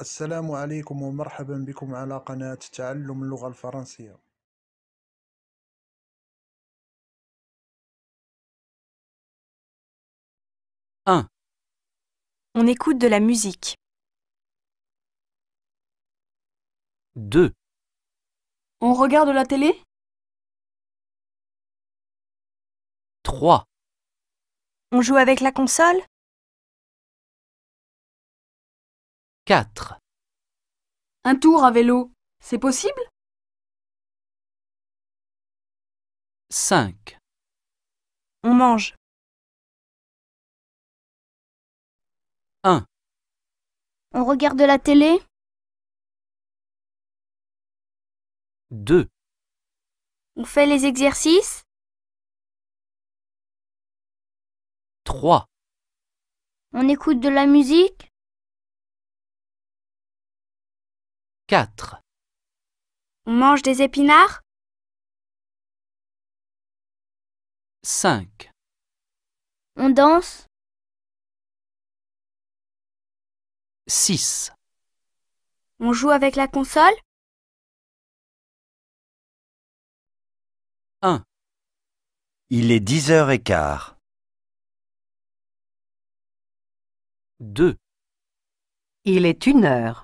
السلام عليكم ومرحبا بكم على قناة تعلم اللغة الفرنسية Un. On écoute de la musique. 2, On regarde la télé 3, On joue avec la console 4. Un tour à vélo, c'est possible 5. On mange. 1. On regarde la télé 2. On fait les exercices 3. On écoute de la musique 4. On mange des épinards 5. On danse 6. On joue avec la console 1. Il est 10 heures et quart. 2. Il est une heure.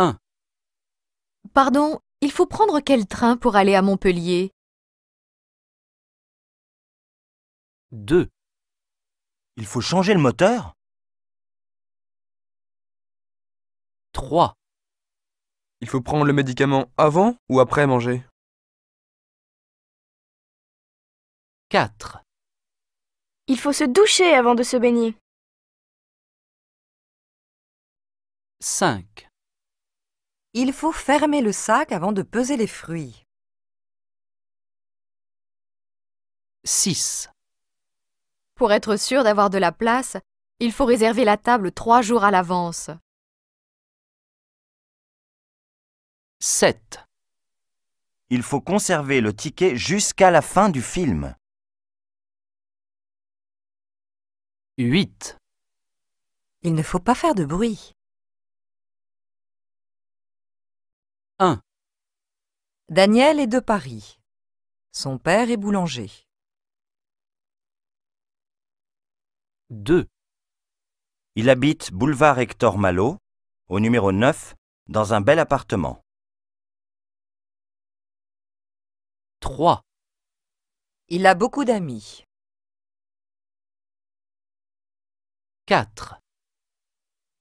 1. Pardon, il faut prendre quel train pour aller à Montpellier 2. Il faut changer le moteur 3. Il faut prendre le médicament avant ou après manger 4. Il faut se doucher avant de se baigner. 5. Il faut fermer le sac avant de peser les fruits. 6. Pour être sûr d'avoir de la place, il faut réserver la table trois jours à l'avance. 7. Il faut conserver le ticket jusqu'à la fin du film. 8. Il ne faut pas faire de bruit. 1. Daniel est de Paris. Son père est boulanger. 2. Il habite boulevard Hector Malot, au numéro 9, dans un bel appartement. 3. Il a beaucoup d'amis. 4.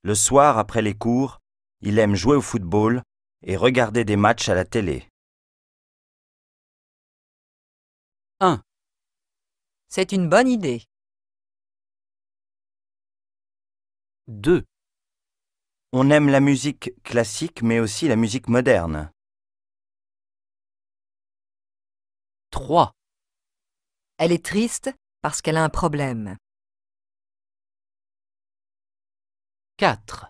Le soir après les cours, il aime jouer au football et regarder des matchs à la télé. 1. C'est une bonne idée. 2. On aime la musique classique mais aussi la musique moderne. 3. Elle est triste parce qu'elle a un problème. 4.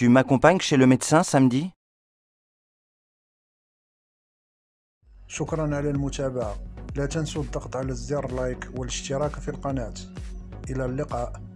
Tu m'accompagnes chez le médecin samedi شكرا على المتابعة لا تنسوا الضغط على زر لايك والاشتراك في القناة إلى اللقاء